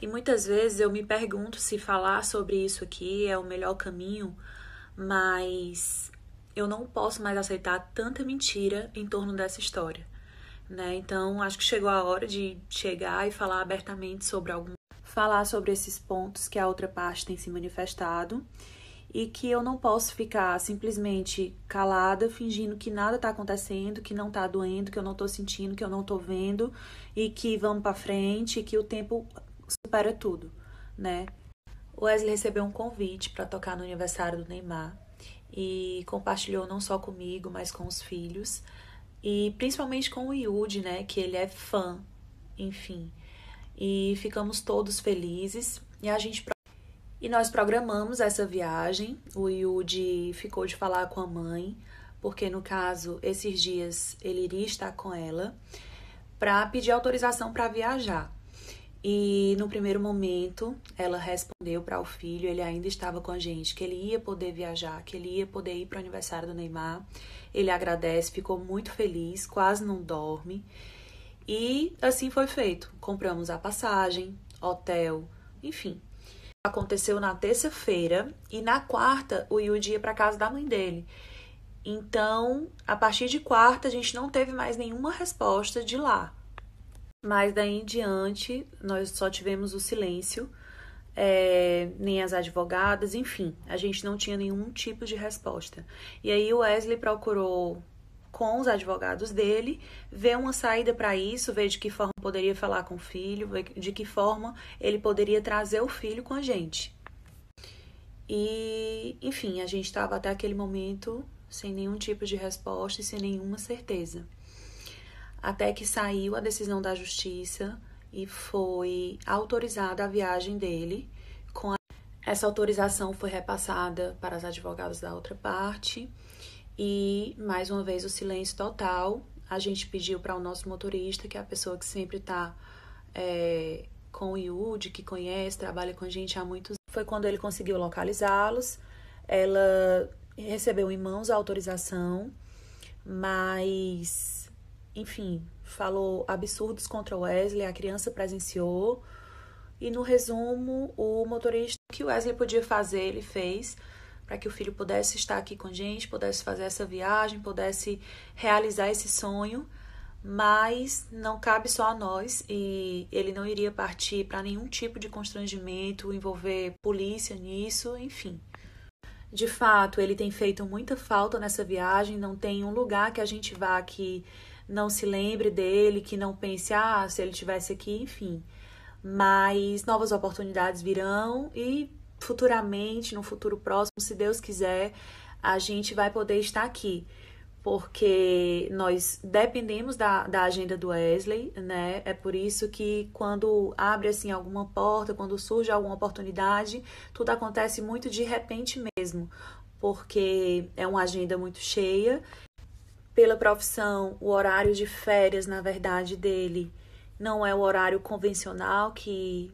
E muitas vezes eu me pergunto se falar sobre isso aqui é o melhor caminho, mas eu não posso mais aceitar tanta mentira em torno dessa história. Né? Então, acho que chegou a hora de chegar e falar abertamente sobre algum falar sobre esses pontos que a outra parte tem se manifestado e que eu não posso ficar simplesmente calada, fingindo que nada está acontecendo, que não está doendo, que eu não estou sentindo, que eu não estou vendo e que vamos para frente, e que o tempo supera tudo, né? O Wesley recebeu um convite para tocar no aniversário do Neymar e compartilhou não só comigo, mas com os filhos e principalmente com o Yude, né, que ele é fã, enfim. E ficamos todos felizes e a gente e nós programamos essa viagem. O Yude ficou de falar com a mãe, porque no caso, esses dias ele iria estar com ela para pedir autorização para viajar. E no primeiro momento, ela respondeu para o filho, ele ainda estava com a gente, que ele ia poder viajar, que ele ia poder ir para o aniversário do Neymar. Ele agradece, ficou muito feliz, quase não dorme. E assim foi feito. Compramos a passagem, hotel, enfim. Aconteceu na terça-feira e na quarta o Yudi ia para casa da mãe dele. Então, a partir de quarta, a gente não teve mais nenhuma resposta de lá mas daí em diante nós só tivemos o silêncio, é, nem as advogadas, enfim, a gente não tinha nenhum tipo de resposta. E aí o Wesley procurou com os advogados dele, ver uma saída para isso, ver de que forma poderia falar com o filho, ver de que forma ele poderia trazer o filho com a gente. E, enfim, a gente estava até aquele momento sem nenhum tipo de resposta e sem nenhuma certeza até que saiu a decisão da justiça e foi autorizada a viagem dele. Com a... essa autorização foi repassada para as advogadas da outra parte e mais uma vez o silêncio total. A gente pediu para o nosso motorista, que é a pessoa que sempre está é, com o IUD, que conhece, trabalha com a gente há muitos anos. Foi quando ele conseguiu localizá-los. Ela recebeu em mãos a autorização, mas enfim, falou absurdos contra o Wesley, a criança presenciou. E no resumo, o motorista o que o Wesley podia fazer, ele fez para que o filho pudesse estar aqui com a gente, pudesse fazer essa viagem, pudesse realizar esse sonho, mas não cabe só a nós e ele não iria partir para nenhum tipo de constrangimento, envolver polícia nisso, enfim. De fato, ele tem feito muita falta nessa viagem, não tem um lugar que a gente vá que não se lembre dele, que não pense, ah, se ele estivesse aqui, enfim. Mas novas oportunidades virão e futuramente, no futuro próximo, se Deus quiser, a gente vai poder estar aqui. Porque nós dependemos da, da agenda do Wesley, né? É por isso que quando abre assim alguma porta, quando surge alguma oportunidade, tudo acontece muito de repente mesmo, porque é uma agenda muito cheia pela profissão, o horário de férias, na verdade, dele não é o horário convencional que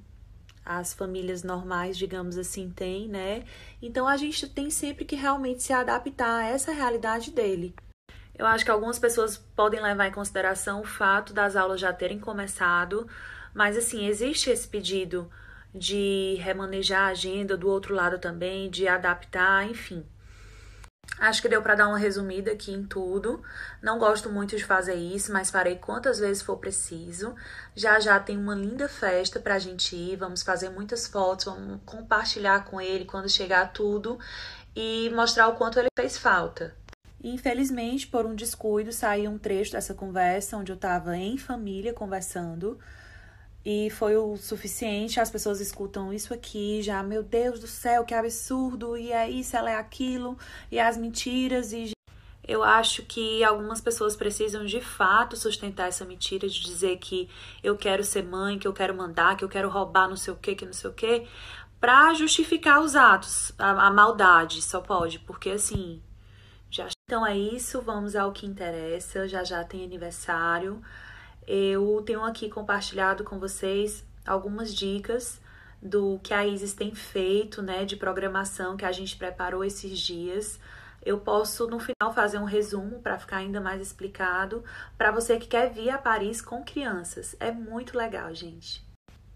as famílias normais, digamos assim, têm, né? Então a gente tem sempre que realmente se adaptar a essa realidade dele. Eu acho que algumas pessoas podem levar em consideração o fato das aulas já terem começado, mas assim, existe esse pedido de remanejar a agenda do outro lado também, de adaptar, enfim. Acho que deu para dar uma resumida aqui em tudo. Não gosto muito de fazer isso, mas farei quantas vezes for preciso. Já já tem uma linda festa pra gente ir, vamos fazer muitas fotos, vamos compartilhar com ele quando chegar tudo e mostrar o quanto ele fez falta. Infelizmente, por um descuido, saiu um trecho dessa conversa onde eu estava em família conversando e foi o suficiente, as pessoas escutam isso aqui, já, meu Deus do céu, que absurdo, e é isso, ela é aquilo, e é as mentiras, e eu acho que algumas pessoas precisam de fato sustentar essa mentira de dizer que eu quero ser mãe, que eu quero mandar, que eu quero roubar não sei o que, que não sei o que, para justificar os atos, a, a, maldade só pode, porque assim. Já... Então é isso, vamos ao que interessa. Já já tem aniversário eu tenho aqui compartilhado com vocês algumas dicas do que a Isis tem feito, né, de programação que a gente preparou esses dias. Eu posso no final fazer um resumo para ficar ainda mais explicado para você que quer vir a Paris com crianças. É muito legal, gente.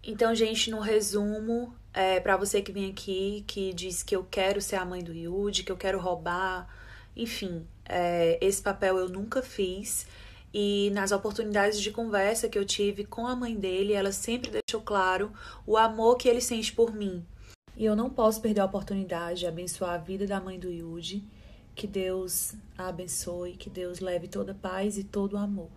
Então, gente, no resumo, é, para você que vem aqui que diz que eu quero ser a mãe do Yudi, que eu quero roubar, enfim, é, esse papel eu nunca fiz. E nas oportunidades de conversa que eu tive com a mãe dele, ela sempre deixou claro o amor que ele sente por mim. E eu não posso perder a oportunidade de abençoar a vida da mãe do Yuji. Que Deus a abençoe, que Deus leve toda paz e todo amor.